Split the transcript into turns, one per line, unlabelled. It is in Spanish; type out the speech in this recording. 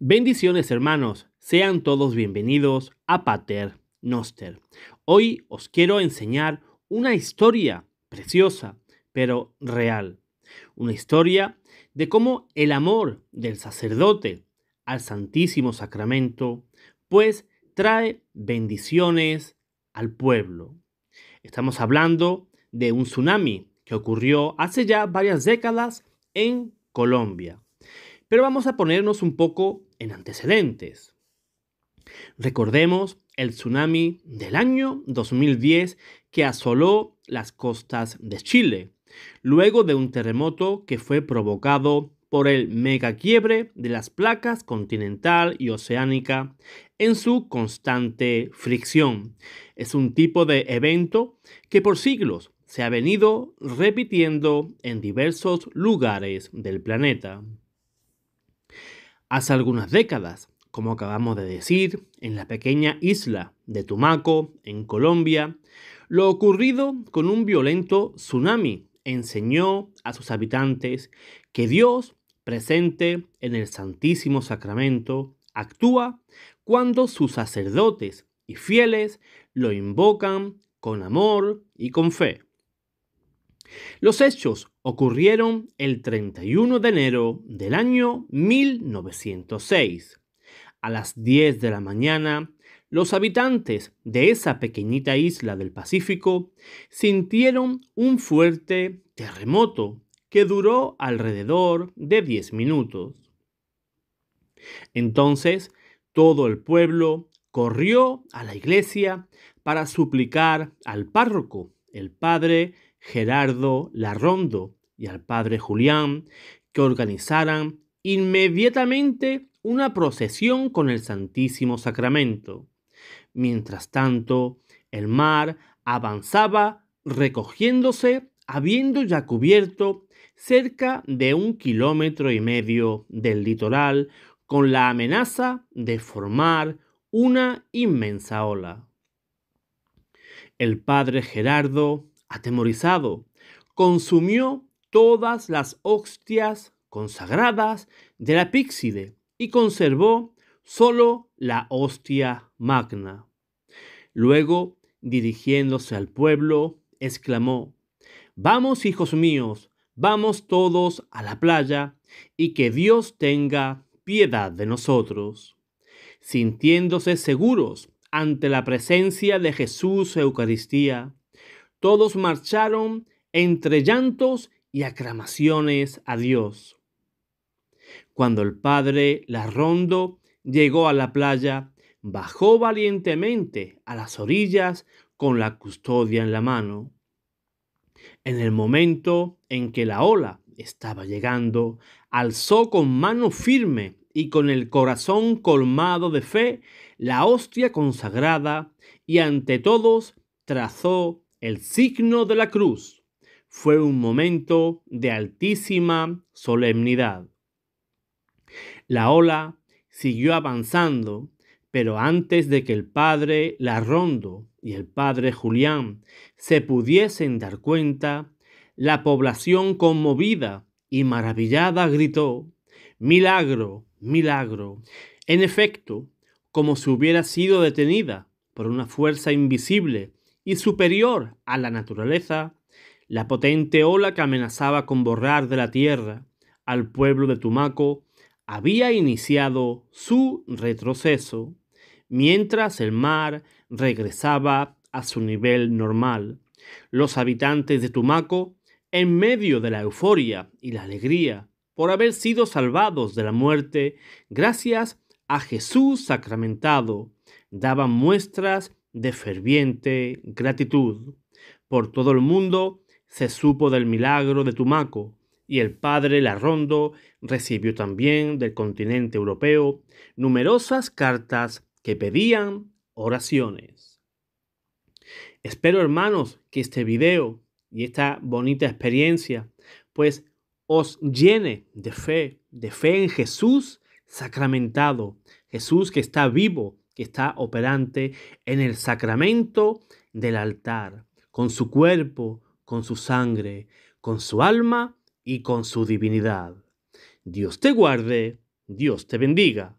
Bendiciones hermanos, sean todos bienvenidos a Pater Noster. Hoy os quiero enseñar una historia preciosa, pero real. Una historia de cómo el amor del sacerdote al Santísimo Sacramento, pues trae bendiciones al pueblo. Estamos hablando de un tsunami que ocurrió hace ya varias décadas en Colombia. Pero vamos a ponernos un poco en antecedentes. Recordemos el tsunami del año 2010 que asoló las costas de Chile, luego de un terremoto que fue provocado por el quiebre de las placas continental y oceánica en su constante fricción. Es un tipo de evento que por siglos se ha venido repitiendo en diversos lugares del planeta. Hace algunas décadas, como acabamos de decir, en la pequeña isla de Tumaco, en Colombia, lo ocurrido con un violento tsunami enseñó a sus habitantes que Dios, presente en el Santísimo Sacramento, actúa cuando sus sacerdotes y fieles lo invocan con amor y con fe. Los hechos ocurrieron el 31 de enero del año 1906. A las 10 de la mañana, los habitantes de esa pequeñita isla del Pacífico sintieron un fuerte terremoto que duró alrededor de 10 minutos. Entonces, todo el pueblo corrió a la iglesia para suplicar al párroco, el padre Gerardo Larrondo y al padre Julián que organizaran inmediatamente una procesión con el Santísimo Sacramento. Mientras tanto, el mar avanzaba recogiéndose, habiendo ya cubierto cerca de un kilómetro y medio del litoral, con la amenaza de formar una inmensa ola. El padre Gerardo atemorizado, consumió todas las hostias consagradas de la píxide y conservó solo la hostia magna. Luego, dirigiéndose al pueblo, exclamó, Vamos, hijos míos, vamos todos a la playa, y que Dios tenga piedad de nosotros. Sintiéndose seguros ante la presencia de Jesús Eucaristía, todos marcharon entre llantos y aclamaciones a Dios. Cuando el padre Larrondo llegó a la playa, bajó valientemente a las orillas con la custodia en la mano. En el momento en que la ola estaba llegando, alzó con mano firme y con el corazón colmado de fe la hostia consagrada y ante todos trazó el signo de la cruz fue un momento de altísima solemnidad. La ola siguió avanzando, pero antes de que el padre Larrondo y el padre Julián se pudiesen dar cuenta, la población conmovida y maravillada gritó, Milagro, milagro. En efecto, como si hubiera sido detenida por una fuerza invisible y superior a la naturaleza, la potente ola que amenazaba con borrar de la tierra al pueblo de Tumaco había iniciado su retroceso, mientras el mar regresaba a su nivel normal. Los habitantes de Tumaco, en medio de la euforia y la alegría por haber sido salvados de la muerte gracias a Jesús sacramentado, daban muestras de ferviente gratitud. Por todo el mundo se supo del milagro de Tumaco, y el padre Larrondo recibió también del continente europeo numerosas cartas que pedían oraciones. Espero hermanos que este video y esta bonita experiencia pues os llene de fe, de fe en Jesús sacramentado, Jesús que está vivo, que está operante en el sacramento del altar, con su cuerpo, con su sangre, con su alma y con su divinidad. Dios te guarde, Dios te bendiga.